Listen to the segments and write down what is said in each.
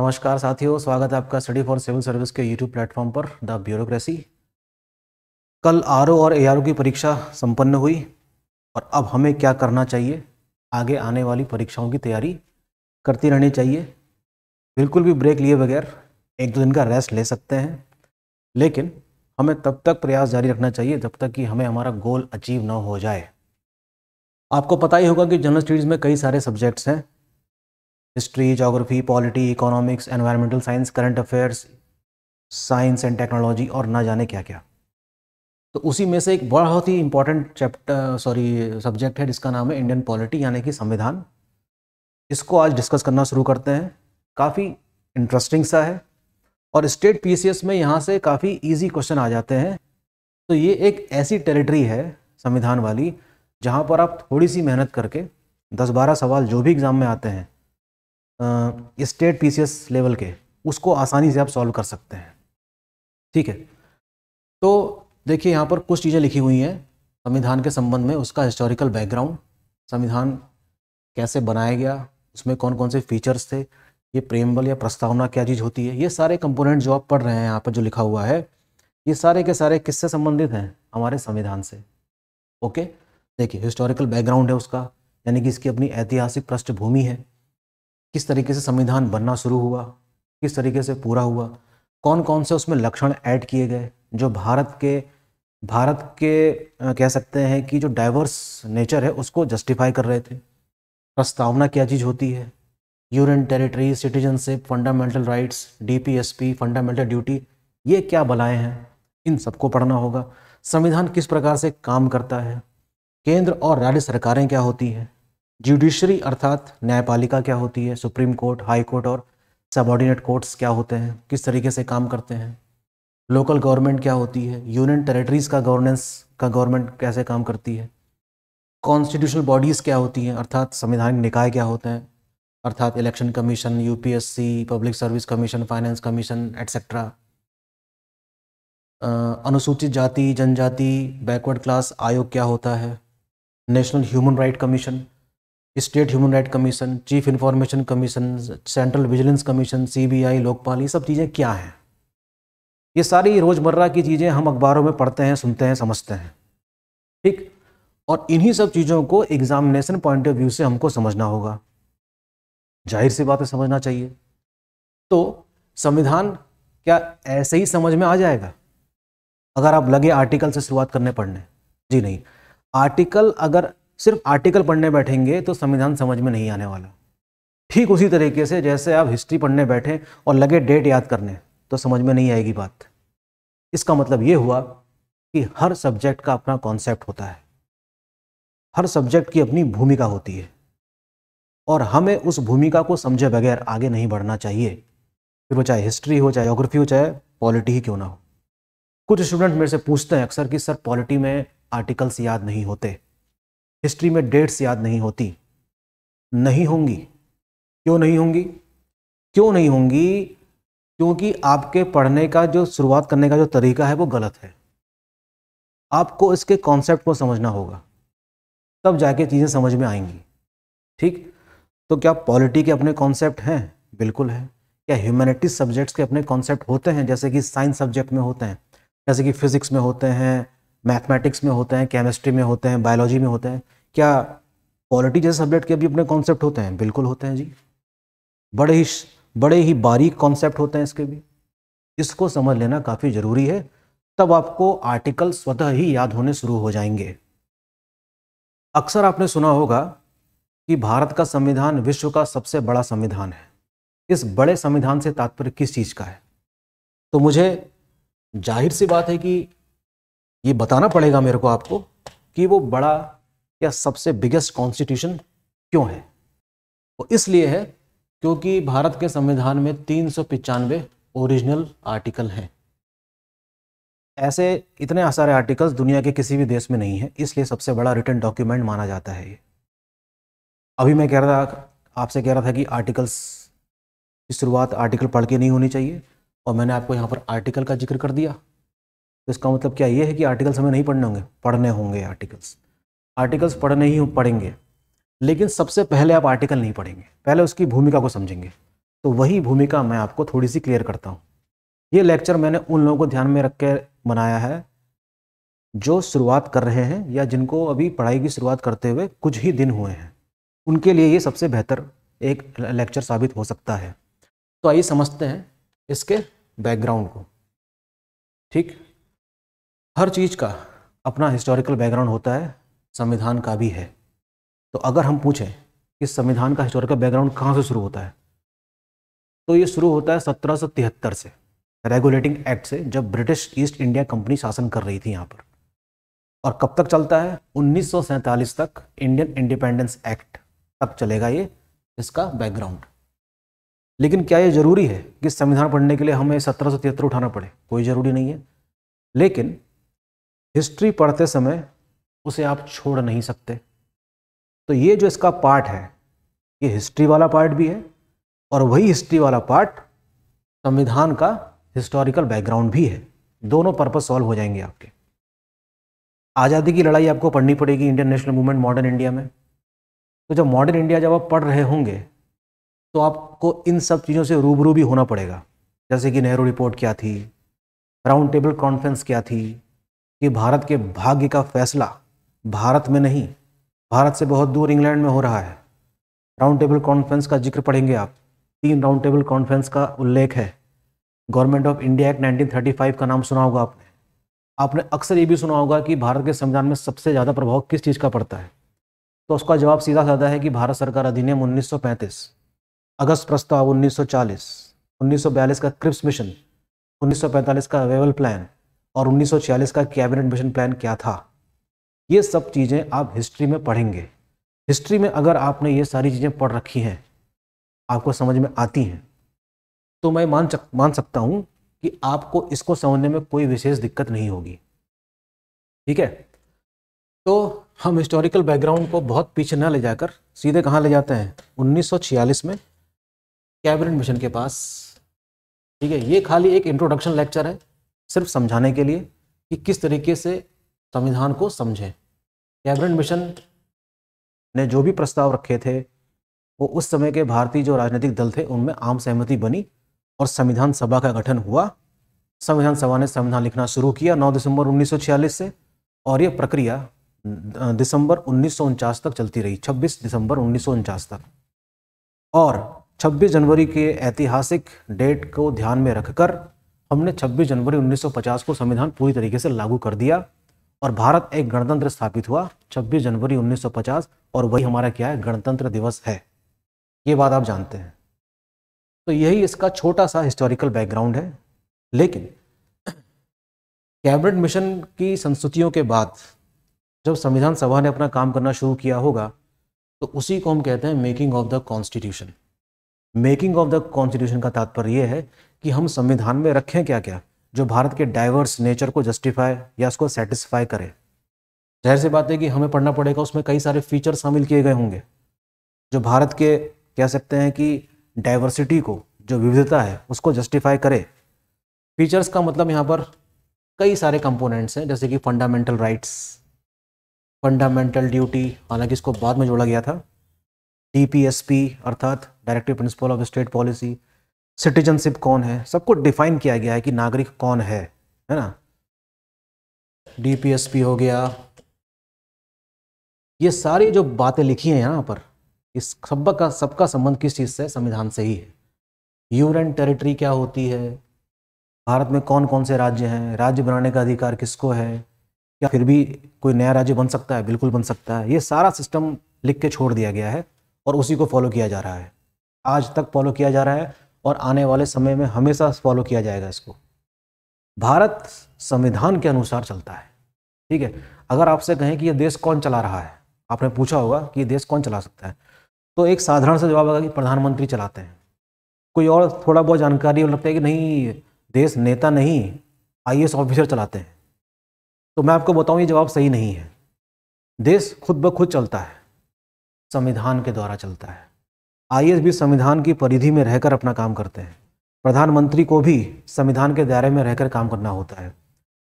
नमस्कार साथियों स्वागत है आपका स्टडी फॉर सिविल सर्विस के यूट्यूब प्लेटफॉर्म पर द ब्यूरोक्रेसी कल आर और ए की परीक्षा संपन्न हुई और अब हमें क्या करना चाहिए आगे आने वाली परीक्षाओं की तैयारी करती रहनी चाहिए बिल्कुल भी ब्रेक लिए बगैर एक दो दिन का रेस्ट ले सकते हैं लेकिन हमें तब तक प्रयास जारी रखना चाहिए जब तक कि हमें हमारा गोल अचीव न हो जाए आपको पता ही होगा कि जनरल स्टडीज़ में कई सारे सब्जेक्ट्स हैं history geography polity economics environmental science current affairs science and technology और ना जाने क्या क्या तो उसी में से एक बहुत ही इंपॉर्टेंट चैप्टर सॉरी सब्जेक्ट है जिसका नाम है इंडियन पॉलिटी यानी कि संविधान इसको आज डिस्कस करना शुरू करते हैं काफ़ी इंटरेस्टिंग सा है और स्टेट पीसीएस में यहाँ से काफ़ी इजी क्वेश्चन आ जाते हैं तो ये एक ऐसी टेरिटरी है संविधान वाली जहाँ पर आप थोड़ी सी मेहनत करके दस बारह सवाल जो भी एग्ज़ाम में आते हैं स्टेट पीसीएस लेवल के उसको आसानी से आप सॉल्व कर सकते हैं ठीक है तो देखिए यहाँ पर कुछ चीज़ें लिखी हुई हैं संविधान के संबंध में उसका हिस्टोरिकल बैकग्राउंड संविधान कैसे बनाया गया उसमें कौन कौन से फीचर्स थे ये प्रेमबल या प्रस्तावना क्या चीज़ होती है ये सारे कंपोनेंट जो आप पढ़ रहे हैं यहाँ पर जो लिखा हुआ है ये सारे के सारे किससे संबंधित हैं हमारे संविधान से ओके देखिए हिस्टोरिकल बैकग्राउंड है उसका यानी कि इसकी अपनी ऐतिहासिक पृष्ठभूमि है किस तरीके से संविधान बनना शुरू हुआ किस तरीके से पूरा हुआ कौन कौन से उसमें लक्षण ऐड किए गए जो भारत के भारत के कह सकते हैं कि जो डाइवर्स नेचर है उसको जस्टिफाई कर रहे थे प्रस्तावना क्या चीज़ होती है union territory citizenship fundamental rights DPSP fundamental duty ये क्या बलाएं हैं इन सबको पढ़ना होगा संविधान किस प्रकार से काम करता है केंद्र और राज्य सरकारें क्या होती हैं जुडिशरी अर्थात न्यायपालिका क्या होती है सुप्रीम कोर्ट हाई कोर्ट और सबॉर्डिनेट कोर्ट्स क्या होते हैं किस तरीके से काम करते हैं लोकल गवर्नमेंट क्या होती है यूनियन टेरेटरीज़ का गवर्नेंस का गवर्नमेंट कैसे काम करती है कॉन्स्टिट्यूशनल बॉडीज़ क्या होती हैं अर्थात संविधानिक निकाय क्या होते हैं अर्थात election commission UPSC public service commission finance commission etcetera अनुसूचित जाति जनजाति बैकवर्ड क्लास आयोग क्या होता है national human right commission state human right commission chief information commission central vigilance commission CBI Lokpal ये सब चीज़ें क्या हैं ये सारी रोज़मर्रा की चीज़ें हम अखबारों में पढ़ते हैं सुनते हैं समझते हैं ठीक और इन्हीं सब चीज़ों को एग्जामिनेशन पॉइंट ऑफ व्यू से हमको समझना होगा जाहिर सी बात है समझना चाहिए तो संविधान क्या ऐसे ही समझ में आ जाएगा अगर आप लगे आर्टिकल से शुरुआत करने पढ़ने जी नहीं आर्टिकल अगर सिर्फ आर्टिकल पढ़ने बैठेंगे तो संविधान समझ में नहीं आने वाला ठीक उसी तरीके से जैसे आप हिस्ट्री पढ़ने बैठें और लगे डेट याद करने तो समझ में नहीं आएगी बात इसका मतलब ये हुआ कि हर सब्जेक्ट का अपना कॉन्सेप्ट होता है हर सब्जेक्ट की अपनी भूमिका होती है और हमें उस भूमिका को समझे बगैर आगे नहीं बढ़ना चाहिए फिर वो चाहे हिस्ट्री हो चाहे जोग्राफी हो चाहे पॉलिटी ही क्यों ना हो कुछ स्टूडेंट मेरे से पूछते हैं अक्सर कि सर पॉलिटी में आर्टिकल्स याद नहीं होते हिस्ट्री में डेट्स याद नहीं होती नहीं होंगी क्यों नहीं होंगी क्यों नहीं होंगी क्योंकि आपके पढ़ने का जो शुरुआत करने का जो तरीका है वो गलत है आपको इसके कॉन्सेप्ट को समझना होगा तब जाके चीज़ें समझ में आएंगी ठीक तो क्या पॉलिटी के अपने कॉन्सेप्ट हैं बिल्कुल है क्या ह्यूमैनिटीज सब्जेक्ट्स के अपने कॉन्सेप्ट होते हैं जैसे कि साइंस सब्जेक्ट में होते हैं जैसे कि फिजिक्स में होते हैं मैथमेटिक्स में होते हैं केमिस्ट्री में होते हैं बायोलॉजी में होते हैं क्या पॉलिटी जैसे सब्जेक्ट के भी अपने कॉन्सेप्ट होते हैं बिल्कुल होते हैं जी बड़े ही बड़े ही बारीक कॉन्सेप्ट होते हैं इसके भी इसको समझ लेना काफ़ी ज़रूरी है तब आपको आर्टिकल स्वतः ही याद होने शुरू हो जाएंगे अक्सर आपने सुना होगा कि भारत का संविधान विश्व का सबसे बड़ा संविधान है इस बड़े संविधान से तात्पर्य किस चीज़ का है तो मुझे जाहिर सी बात है कि ये बताना पड़ेगा मेरे को आपको कि वो बड़ा या सबसे बिगेस्ट कॉन्स्टिट्यूशन क्यों है वो इसलिए है क्योंकि भारत के संविधान में तीन सौ पचानवे ओरिजिनल आर्टिकल हैं ऐसे इतने सारे आर्टिकल्स दुनिया के किसी भी देश में नहीं है इसलिए सबसे बड़ा रिटर्न डॉक्यूमेंट माना जाता है ये अभी मैं कह रहा था आपसे कह रहा था कि आर्टिकल्स की शुरुआत आर्टिकल पढ़ के नहीं होनी चाहिए और मैंने आपको यहाँ पर आर्टिकल का जिक्र कर दिया तो इसका मतलब क्या ये है कि आर्टिकल्स हमें नहीं पढ़ने होंगे पढ़ने होंगे आर्टिकल्स आर्टिकल्स पढ़ने ही पढ़ेंगे लेकिन सबसे पहले आप आर्टिकल नहीं पढ़ेंगे पहले उसकी भूमिका को समझेंगे तो वही भूमिका मैं आपको थोड़ी सी क्लियर करता हूँ ये लेक्चर मैंने उन लोगों को ध्यान में रख कर बनाया है जो शुरुआत कर रहे हैं या जिनको अभी पढ़ाई की शुरुआत करते हुए कुछ ही दिन हुए हैं उनके लिए ये सबसे बेहतर एक लेक्चर साबित हो सकता है तो आइए समझते हैं इसके बैकग्राउंड को ठीक हर चीज़ का अपना हिस्टोरिकल बैकग्राउंड होता है संविधान का भी है तो अगर हम पूछें कि संविधान का हिस्टोरिकल बैकग्राउंड कहाँ से शुरू होता है तो ये शुरू होता है सत्रह से रेगुलेटिंग एक्ट से जब ब्रिटिश ईस्ट इंडिया कंपनी शासन कर रही थी यहाँ पर और कब तक चलता है उन्नीस तक इंडियन इंडिपेंडेंस एक्ट तक चलेगा ये इसका बैकग्राउंड लेकिन क्या ये ज़रूरी है कि संविधान पढ़ने के लिए हमें सत्रह उठाना पड़े कोई ज़रूरी नहीं है लेकिन हिस्ट्री पढ़ते समय उसे आप छोड़ नहीं सकते तो ये जो इसका पार्ट है ये हिस्ट्री वाला पार्ट भी है और वही हिस्ट्री वाला पार्ट संविधान का हिस्टोरिकल बैकग्राउंड भी है दोनों पर्पज सॉल्व हो जाएंगे आपके आज़ादी की लड़ाई आपको पढ़नी पड़ेगी Indian national movement modern India में तो जब मॉडर्न इंडिया जब आप पढ़ रहे होंगे तो आपको इन सब चीज़ों से रूबरू भी होना पड़ेगा जैसे कि नेहरू रिपोर्ट क्या थी राउंड टेबल कॉन्फ्रेंस क्या थी कि भारत के भाग्य का फैसला भारत में नहीं भारत से बहुत दूर इंग्लैंड में हो रहा है राउंड टेबल कॉन्फ्रेंस का जिक्र पढ़ेंगे आप तीन राउंड टेबल कॉन्फ्रेंस का उल्लेख है गवर्नमेंट ऑफ इंडिया एक्ट 1935 का नाम सुना होगा आपने आपने अक्सर ये भी सुना होगा कि भारत के संविधान में सबसे ज़्यादा प्रभाव किस चीज़ का पड़ता है तो उसका जवाब सीधा साधा है कि भारत सरकार अधिनियम उन्नीस अगस्त प्रस्ताव उन्नीस सौ का क्रिप्स मिशन उन्नीस का अवेवल प्लान और 1946 का कैबिनेट मिशन प्लान क्या था ये सब चीज़ें आप हिस्ट्री में पढ़ेंगे हिस्ट्री में अगर आपने ये सारी चीज़ें पढ़ रखी हैं आपको समझ में आती हैं तो मैं मान चक, मान सकता हूँ कि आपको इसको समझने में कोई विशेष दिक्कत नहीं होगी ठीक है तो हम हिस्टोरिकल बैकग्राउंड को बहुत पीछे ना ले जाकर सीधे कहाँ ले जाते हैं 1946 में कैबिनेट मिशन के पास ठीक है ये खाली एक इंट्रोडक्शन लेक्चर है सिर्फ समझाने के लिए कि किस तरीके से संविधान को समझें कैबिनेट मिशन ने जो भी प्रस्ताव रखे थे वो उस समय के भारतीय जो राजनीतिक दल थे उनमें आम सहमति बनी और संविधान सभा का गठन हुआ संविधान सभा ने संविधान लिखना शुरू किया 9 दिसंबर 1946 से और यह प्रक्रिया दिसंबर उन्नीस तक चलती रही 26 दिसंबर उन्नीस तक और 26 जनवरी के ऐतिहासिक डेट को ध्यान में रखकर हमने 26 जनवरी 1950 को संविधान पूरी तरीके से लागू कर दिया और भारत एक गणतंत्र स्थापित हुआ 26 जनवरी 1950 और वही हमारा क्या है गणतंत्र दिवस है ये बात आप जानते हैं तो यही इसका छोटा सा हिस्टोरिकल बैकग्राउंड है लेकिन कैबिनेट मिशन की संस्तुतियों के बाद जब संविधान सभा ने अपना काम करना शुरू किया होगा तो उसी को हम कहते हैं making of the constitution making of the constitution का तात्पर्य यह है कि हम संविधान में रखें क्या क्या जो भारत के डाइवर्स नेचर को जस्टिफाई या उसको सेटिस्फाई करे जाहिर सी बात है कि हमें पढ़ना पड़ेगा उसमें कई सारे फीचर शामिल किए गए होंगे जो भारत के कह सकते हैं कि डाइवर्सिटी को जो विविधता है उसको जस्टिफाई करे फीचर्स का मतलब यहाँ पर कई सारे कंपोनेंट्स हैं जैसे कि फंडामेंटल राइट्स फंडामेंटल ड्यूटी हालांकि इसको बाद में जोड़ा गया था डी अर्थात directive principle of state policy citizenship कौन है सबको डिफाइन किया गया है कि नागरिक कौन है है ना डीपीएसपी हो गया ये सारी जो बातें लिखी हैं यहाँ पर इस सब का सबका संबंध किस चीज़ से संविधान से ही है यूनियन टेरिटरी क्या होती है भारत में कौन कौन से राज्य हैं राज्य बनाने का अधिकार किसको है क्या फिर भी कोई नया राज्य बन सकता है बिल्कुल बन सकता है ये सारा सिस्टम लिख के छोड़ दिया गया है और उसी को फॉलो किया जा रहा है आज तक फॉलो किया जा रहा है और आने वाले समय में हमेशा फॉलो किया जाएगा इसको भारत संविधान के अनुसार चलता है ठीक है अगर आपसे कहें कि ये देश कौन चला रहा है आपने पूछा होगा कि ये देश कौन चला सकता है तो एक साधारण सा जवाब होगा कि प्रधानमंत्री चलाते हैं कोई और थोड़ा बहुत जानकारी लगता है कि नहीं देश नेता नहीं आई ऑफिसर चलाते हैं तो मैं आपको बताऊं ये जवाब सही नहीं है देश खुद ब खुद चलता है संविधान के द्वारा चलता है आई भी संविधान की परिधि में रहकर अपना काम करते हैं प्रधानमंत्री को भी संविधान के दायरे में रहकर काम करना होता है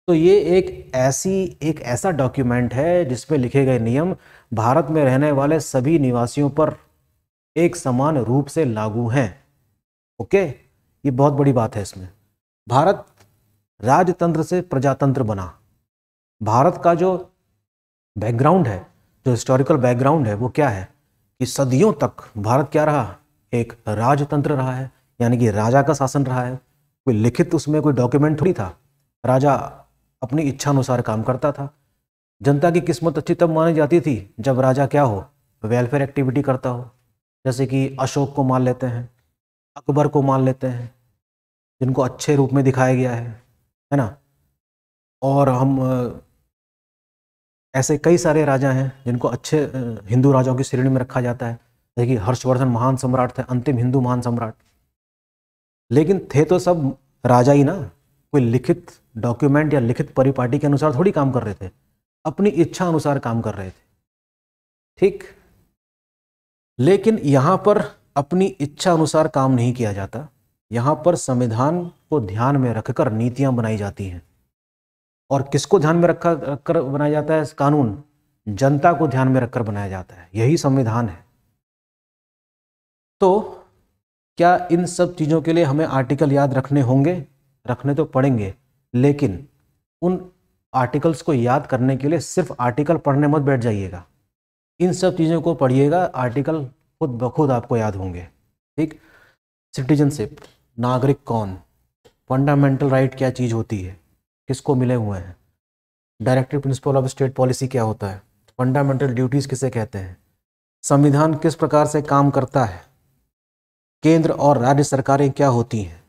तो ये एक ऐसी एक ऐसा डॉक्यूमेंट है जिसमें लिखे गए नियम भारत में रहने वाले सभी निवासियों पर एक समान रूप से लागू हैं ओके ये बहुत बड़ी बात है इसमें भारत राजतंत्र से प्रजातंत्र बना भारत का जो बैकग्राउंड है जो हिस्टोरिकल बैकग्राउंड है वो क्या है कि सदियों तक भारत क्या रहा एक राजतंत्र रहा है यानी कि राजा का शासन रहा है कोई लिखित उसमें कोई डॉक्यूमेंट थोड़ी था राजा अपनी इच्छा अनुसार काम करता था जनता की किस्मत अच्छी तब मानी जाती थी जब राजा क्या हो वेलफेयर एक्टिविटी करता हो जैसे कि अशोक को मान लेते हैं अकबर को मान लेते हैं जिनको अच्छे रूप में दिखाया गया है है ना और हम ऐसे कई सारे राजा हैं जिनको अच्छे हिंदू राजाओं की श्रेणी में रखा जाता है देखिए हर्षवर्धन महान सम्राट थे अंतिम हिंदू महान सम्राट लेकिन थे तो सब राजा ही ना कोई लिखित डॉक्यूमेंट या लिखित परिपाटी के अनुसार थोड़ी काम कर रहे थे अपनी इच्छा अनुसार काम कर रहे थे ठीक लेकिन यहाँ पर अपनी इच्छा अनुसार काम नहीं किया जाता यहाँ पर संविधान को ध्यान में रखकर नीतियाँ बनाई जाती हैं और किसको ध्यान में रखा कर बनाया जाता है कानून जनता को ध्यान में रखकर बनाया जाता है यही संविधान है तो क्या इन सब चीज़ों के लिए हमें आर्टिकल याद रखने होंगे रखने तो पड़ेंगे लेकिन उन आर्टिकल्स को याद करने के लिए सिर्फ आर्टिकल पढ़ने मत बैठ जाइएगा इन सब चीज़ों को पढ़िएगा आर्टिकल खुद ब खुद आपको याद होंगे ठीक सिटीजनशिप नागरिक कौन फंडामेंटल राइट क्या चीज़ होती है किसको मिले हुए हैं directive principle of state policy क्या होता है फंडामेंटल ड्यूटीज़ किसे कहते हैं संविधान किस प्रकार से काम करता है केंद्र और राज्य सरकारें क्या होती हैं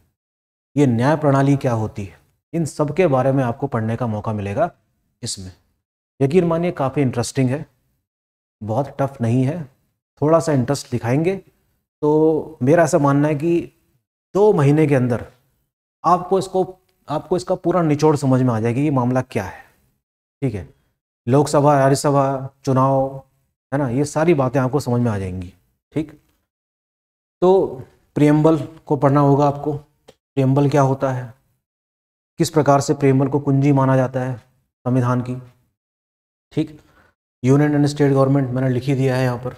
ये न्याय प्रणाली क्या होती है इन सब के बारे में आपको पढ़ने का मौका मिलेगा इसमें यकीन मानिए काफ़ी इंटरेस्टिंग है बहुत टफ नहीं है थोड़ा सा इंटरेस्ट दिखाएंगे तो मेरा ऐसा मानना है कि दो महीने के अंदर आपको इसको आपको इसका पूरा निचोड़ समझ में आ जाएगी ये मामला क्या है ठीक है लोकसभा राज्यसभा चुनाव है ना ये सारी बातें आपको समझ में आ जाएंगी ठीक तो प्रियम्बल को पढ़ना होगा आपको प्रियम्बल क्या होता है किस प्रकार से प्रियम्बल को कुंजी माना जाता है संविधान की ठीक यूनियन एंड स्टेट गवर्नमेंट मैंने लिखी दिया है यहाँ पर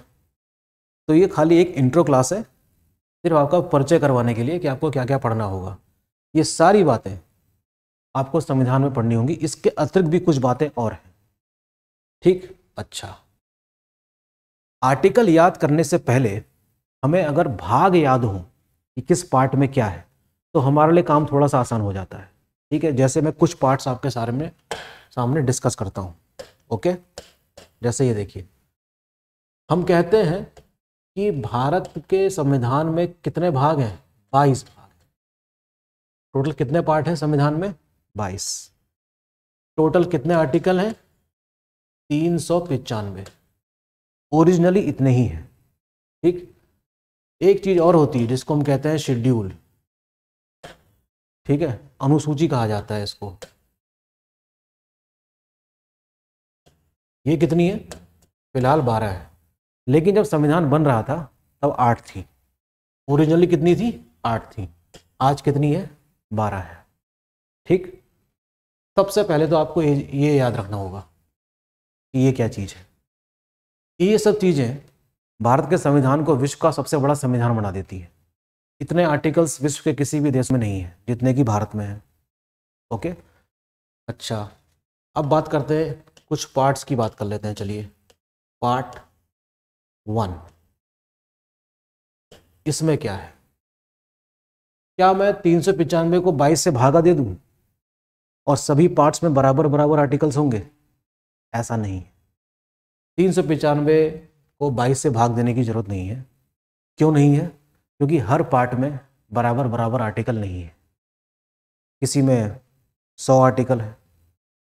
तो ये खाली एक इंट्रो क्लास है सिर्फ आपका परिचय करवाने के लिए कि आपको क्या क्या पढ़ना होगा ये सारी बातें आपको संविधान में पढ़नी होंगी इसके अतिरिक्त भी कुछ बातें और हैं ठीक अच्छा आर्टिकल याद करने से पहले हमें अगर भाग याद हो कि किस पार्ट में क्या है तो हमारे लिए काम थोड़ा सा आसान हो जाता है ठीक है जैसे मैं कुछ पार्ट्स आपके सारे में सामने डिस्कस करता हूं ओके जैसे ये देखिए हम कहते हैं कि भारत के संविधान में कितने भाग हैं बाईस भाग टोटल कितने पार्ट हैं संविधान में बाईस टोटल कितने आर्टिकल हैं तीन सौ पचानवे ओरिजिनली इतने ही हैं ठीक एक चीज़ और होती है जिसको हम कहते हैं शेड्यूल ठीक है अनुसूची कहा जाता है इसको ये कितनी है फिलहाल बारह है लेकिन जब संविधान बन रहा था तब आठ थी ओरिजिनली कितनी थी आठ थी आज कितनी है बारह है ठीक सबसे पहले तो आपको ये याद रखना होगा कि ये क्या चीज़ है ये सब चीज़ें भारत के संविधान को विश्व का सबसे बड़ा संविधान बना देती है इतने आर्टिकल्स विश्व के किसी भी देश में नहीं है जितने कि भारत में हैं ओके अच्छा अब बात करते हैं कुछ पार्ट्स की बात कर लेते हैं चलिए पार्ट वन इसमें क्या है क्या मैं तीन सौ पंचानवे को बाईस से भागा दे दूं और सभी पार्ट्स में बराबर बराबर आर्टिकल्स होंगे ऐसा नहीं है तीन सौ पचानवे को बाईस से भाग देने की ज़रूरत नहीं है क्यों नहीं है क्योंकि हर पार्ट में बराबर बराबर आर्टिकल नहीं है किसी में सौ आर्टिकल है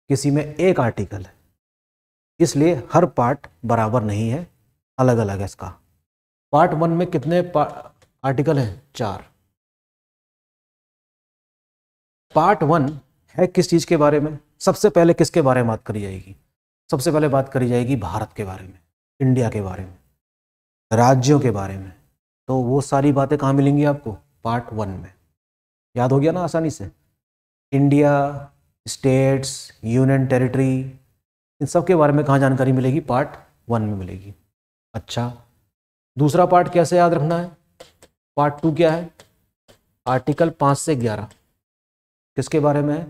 किसी में एक आर्टिकल है इसलिए हर पार्ट बराबर नहीं है अलग अलग है इसका पार्ट वन में कितने आर्टिकल हैं चार पार्ट वन है किस चीज़ के बारे में सबसे पहले किसके बारे में बात करी जाएगी सबसे पहले बात करी जाएगी भारत के बारे में इंडिया के बारे में राज्यों के बारे में तो वो सारी बातें कहाँ मिलेंगी आपको पार्ट वन में याद हो गया ना आसानी से इंडिया स्टेट्स यूनियन टेरिटरी इन सब के बारे में कहाँ जानकारी मिलेगी पार्ट वन में मिलेगी अच्छा दूसरा पार्ट कैसे याद रखना है पार्ट टू क्या है आर्टिकल पाँच से ग्यारह किसके बारे में है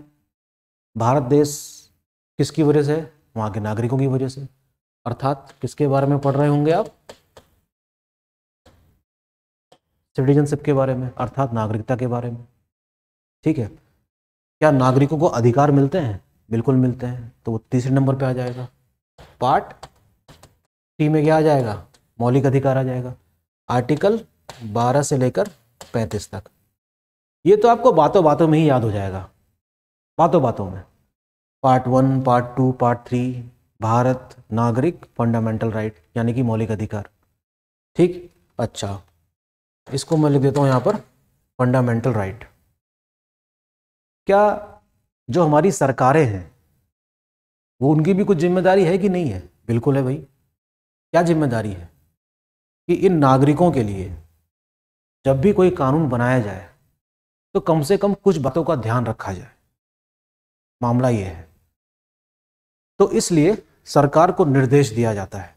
भारत देश किसकी वजह से वहाँ के नागरिकों की वजह से अर्थात किसके बारे में पढ़ रहे होंगे आप सिटीजनशिप के बारे में अर्थात नागरिकता के बारे में ठीक है क्या नागरिकों को अधिकार मिलते हैं बिल्कुल मिलते हैं तो वो तीसरे नंबर पे आ जाएगा पार्ट टी में क्या आ जाएगा मौलिक अधिकार आ जाएगा आर्टिकल 12 से लेकर 35 तक ये तो आपको बातों बातों में ही याद हो जाएगा बातों बातों में part one part two part three Bharat नागरिक फंडामेंटल राइट यानी कि मौलिक अधिकार ठीक अच्छा इसको मैं लिख देता हूँ यहाँ पर फंडामेंटल राइट क्या जो हमारी सरकारें हैं वो उनकी भी कुछ जिम्मेदारी है कि नहीं है बिल्कुल है भाई क्या जिम्मेदारी है कि इन नागरिकों के लिए जब भी कोई कानून बनाया जाए तो कम से कम कुछ बातों का ध्यान रखा जाए मामला ये है तो इसलिए सरकार को निर्देश दिया जाता है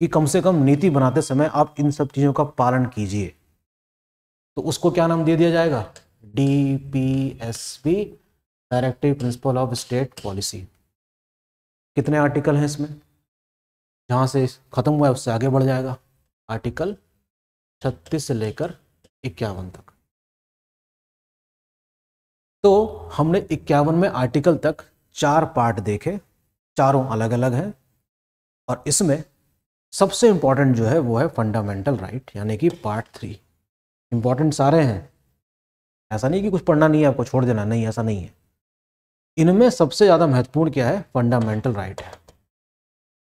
कि कम से कम नीति बनाते समय आप इन सब चीज़ों का पालन कीजिए तो उसको क्या नाम दे दिया जाएगा D P S P directive principle of state policy कितने आर्टिकल हैं इसमें जहाँ से ख़त्म हुआ है उससे आगे बढ़ जाएगा आर्टिकल छत्तीस से लेकर इक्यावन तक तो हमने इक्यावन में आर्टिकल तक चार पार्ट देखे चारों अलग अलग हैं और इसमें सबसे इम्पॉर्टेंट जो है वो है फंडामेंटल राइट यानी कि पार्ट थ्री इम्पॉर्टेंट सारे हैं ऐसा नहीं कि कुछ पढ़ना नहीं है आपको छोड़ देना नहीं ऐसा नहीं है इनमें सबसे ज़्यादा महत्वपूर्ण क्या है फंडामेंटल राइट है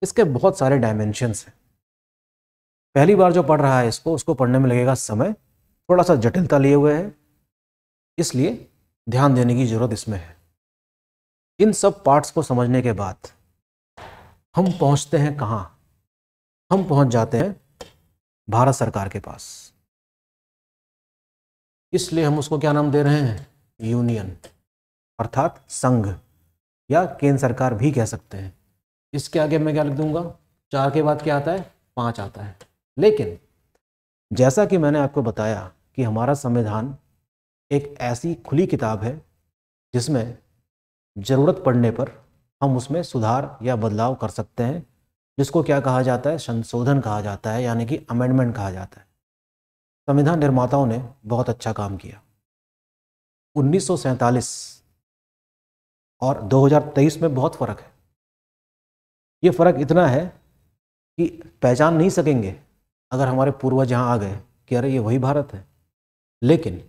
इसके बहुत सारे डायमेंशंस हैं पहली बार जो पढ़ रहा है इसको उसको पढ़ने में लगेगा समय थोड़ा सा जटिलता लिए हुए है इसलिए ध्यान देने की ज़रूरत इसमें है इन सब पार्ट्स को समझने के बाद हम पहुंचते हैं कहाँ हम पहुंच जाते हैं भारत सरकार के पास इसलिए हम उसको क्या नाम दे रहे हैं यूनियन अर्थात संघ या केंद्र सरकार भी कह सकते हैं इसके आगे मैं क्या लिख दूंगा चार के बाद क्या आता है पाँच आता है लेकिन जैसा कि मैंने आपको बताया कि हमारा संविधान एक ऐसी खुली किताब है जिसमें ज़रूरत पड़ने पर हम उसमें सुधार या बदलाव कर सकते हैं जिसको क्या कहा जाता है संशोधन कहा जाता है यानी कि अमेंडमेंट कहा जाता है संविधान निर्माताओं ने बहुत अच्छा काम किया उन्नीस और 2023 में बहुत फ़र्क है ये फ़र्क इतना है कि पहचान नहीं सकेंगे अगर हमारे पूर्वज यहाँ आ गए कि अरे ये वही भारत है लेकिन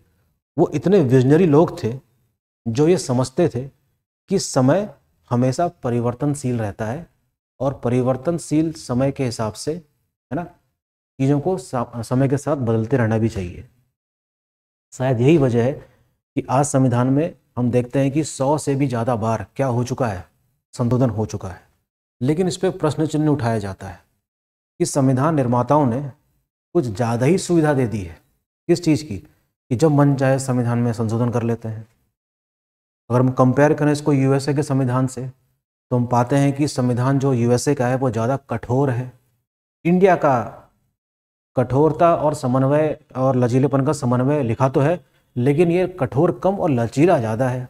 वो इतने विजनरी लोग थे जो ये समझते थे कि समय हमेशा परिवर्तनशील रहता है और परिवर्तनशील समय के हिसाब से है ना चीज़ों को समय के साथ बदलते रहना भी चाहिए शायद यही वजह है कि आज संविधान में हम देखते हैं कि सौ से भी ज़्यादा बार क्या हो चुका है संशोधन हो चुका है लेकिन इस पर प्रश्न चिन्ह उठाया जाता है कि संविधान निर्माताओं ने कुछ ज़्यादा ही सुविधा दे दी है किस चीज़ की कि जब मन चाहे संविधान में संशोधन कर लेते हैं अगर हम कंपेयर करें इसको यूएसए के संविधान से तो हम पाते हैं कि संविधान जो यूएसए का है वो ज़्यादा कठोर है इंडिया का कठोरता और समन्वय और लचीलेपन का समन्वय लिखा तो है लेकिन ये कठोर कम और लचीला ज़्यादा है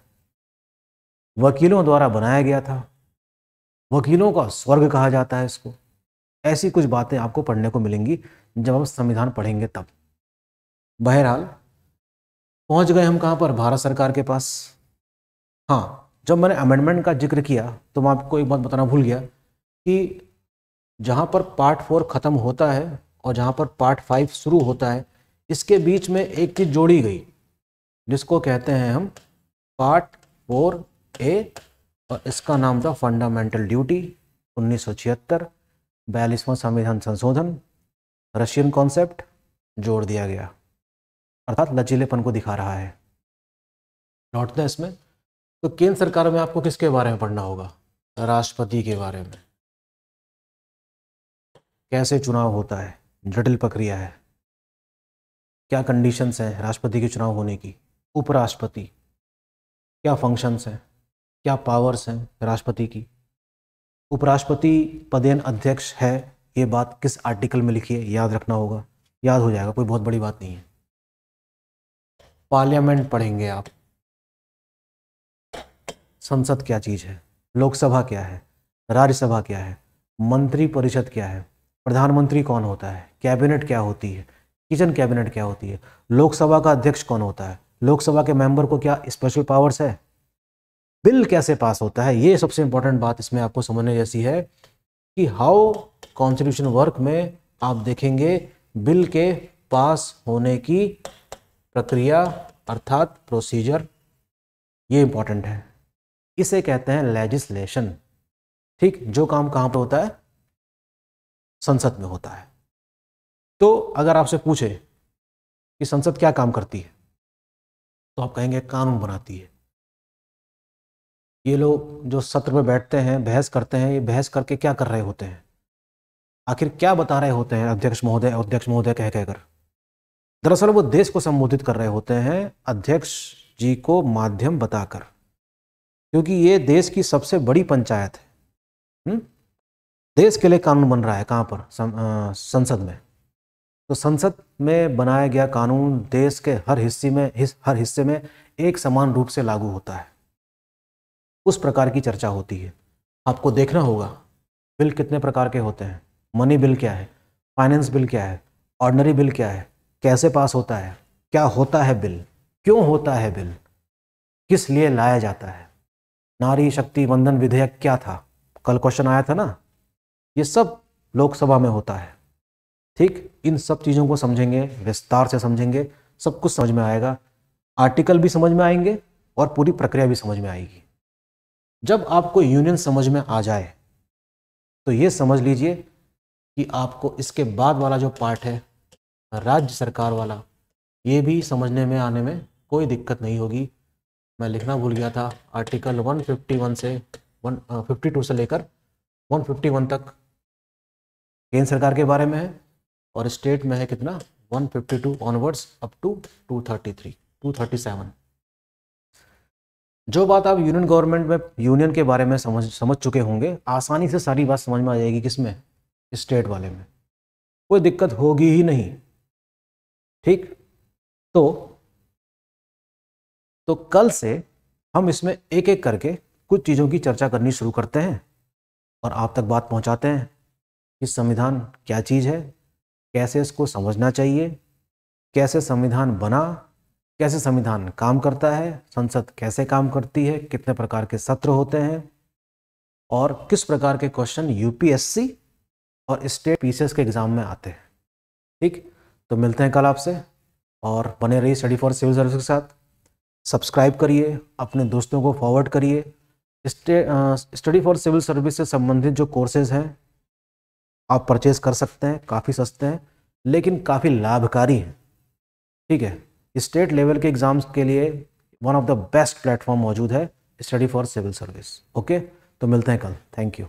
वकीलों द्वारा बनाया गया था वकीलों का स्वर्ग कहा जाता है इसको ऐसी कुछ बातें आपको पढ़ने को मिलेंगी जब हम संविधान पढ़ेंगे तब बहरहाल पहुंच गए हम कहाँ पर भारत सरकार के पास हाँ जब मैंने अमेंडमेंट का जिक्र किया तो मैं आपको एक बात बताना भूल गया कि जहाँ पर पार्ट फोर ख़त्म होता है और जहाँ पर पार्ट फाइव शुरू होता है इसके बीच में एक चीज़ जोड़ी गई जिसको कहते हैं हम पार्ट फोर ए और इसका नाम था फंडामेंटल ड्यूटी उन्नीस सौ छिहत्तर बयालीसवां संविधान संशोधन रशियन कॉन्सेप्ट जोड़ दिया गया अर्थात लचीलेपन को दिखा रहा है लौटते हैं इसमें तो केंद्र सरकार में आपको किसके बारे में पढ़ना होगा राष्ट्रपति के बारे में कैसे चुनाव होता है जटिल प्रक्रिया है क्या कंडीशंस हैं राष्ट्रपति के चुनाव होने की उपराष्ट्रपति क्या फंक्शंस हैं क्या पावर्स हैं राष्ट्रपति की उपराष्ट्रपति पदेन अध्यक्ष है ये बात किस आर्टिकल में लिखी है याद रखना होगा याद हो जाएगा कोई बहुत बड़ी बात नहीं है पार्लियामेंट पढ़ेंगे आप संसद क्या चीज़ है लोकसभा क्या है राज्यसभा क्या है मंत्री परिषद क्या है प्रधानमंत्री कौन होता है कैबिनेट क्या होती है किचन कैबिनेट क्या होती है लोकसभा का अध्यक्ष कौन होता है लोकसभा के मेंबर को क्या स्पेशल पावर्स है बिल कैसे पास होता है ये सबसे इंपॉर्टेंट बात इसमें आपको समझने जैसी है कि हाउ कॉन्स्टिट्यूशन वर्क में आप देखेंगे बिल के पास होने की प्रक्रिया अर्थात प्रोसीजर ये इंपॉर्टेंट है इसे कहते हैं लेजिस्लेशन ठीक जो काम कहाँ पर होता है संसद में होता है तो अगर आपसे पूछे कि संसद क्या काम करती है तो आप कहेंगे कानून बनाती है ये लोग जो सत्र में बैठते हैं बहस करते हैं ये बहस करके क्या कर रहे होते हैं आखिर क्या बता रहे होते हैं अध्यक्ष महोदय अध्यक्ष महोदय कह कहकर दरअसल वो देश को संबोधित कर रहे होते हैं अध्यक्ष जी को माध्यम बताकर क्योंकि ये देश की सबसे बड़ी पंचायत है हुँ? हम्म? देश के लिए कानून बन रहा है कहाँ पर संसद में तो संसद में बनाया गया कानून देश के हर हिस्से में हिस, हर हिस्से में एक समान रूप से लागू होता है उस प्रकार की चर्चा होती है आपको देखना होगा बिल कितने प्रकार के होते हैं मनी बिल क्या है फाइनेंस बिल क्या है ऑर्डनरी बिल क्या है कैसे पास होता है क्या होता है बिल क्यों होता है बिल किस लिए लाया जाता है नारी शक्ति बंधन विधेयक क्या था कल क्वेश्चन आया था ना ये सब लोकसभा में होता है ठीक इन सब चीज़ों को समझेंगे विस्तार से समझेंगे सब कुछ समझ में आएगा आर्टिकल भी समझ में आएंगे और पूरी प्रक्रिया भी समझ में आएगी जब आपको यूनियन समझ में आ जाए तो ये समझ लीजिए कि आपको इसके बाद वाला जो पार्ट है राज्य सरकार वाला ये भी समझने में आने में कोई दिक्कत नहीं होगी मैं लिखना भूल गया था आर्टिकल 151 से वन फिफ्टी टू से लेकर 151 तक केंद्र सरकार के बारे में है और स्टेट में है कितना 152 onwards up to two thirty जो बात आप यूनियन गवर्नमेंट में यूनियन के बारे में समझ समझ चुके होंगे आसानी से सारी बात समझ में आ जाएगी किसमें स्टेट वाले में कोई दिक्कत होगी ही नहीं ठीक तो तो कल से हम इसमें एक एक करके कुछ चीज़ों की चर्चा करनी शुरू करते हैं और आप तक बात पहुंचाते हैं कि संविधान क्या चीज़ है कैसे इसको समझना चाहिए कैसे संविधान बना कैसे संविधान काम करता है संसद कैसे काम करती है कितने प्रकार के सत्र होते हैं और किस प्रकार के क्वेश्चन यूपीएससी और स्टेट पीसीएस के एग्ज़ाम में आते हैं ठीक तो मिलते हैं कल आपसे और बने रहिए स्टडी फॉर सिविल सर्विस के साथ सब्सक्राइब करिए अपने दोस्तों को फॉरवर्ड करिए स्टडी फॉर सिविल सर्विस से संबंधित जो कोर्सेज हैं आप परचेज कर सकते हैं काफ़ी सस्ते हैं लेकिन काफ़ी लाभकारी हैं ठीक है स्टेट लेवल के एग्ज़ाम्स के लिए one of the best platform मौजूद है study for civil service okay तो मिलते हैं कल थैंक यू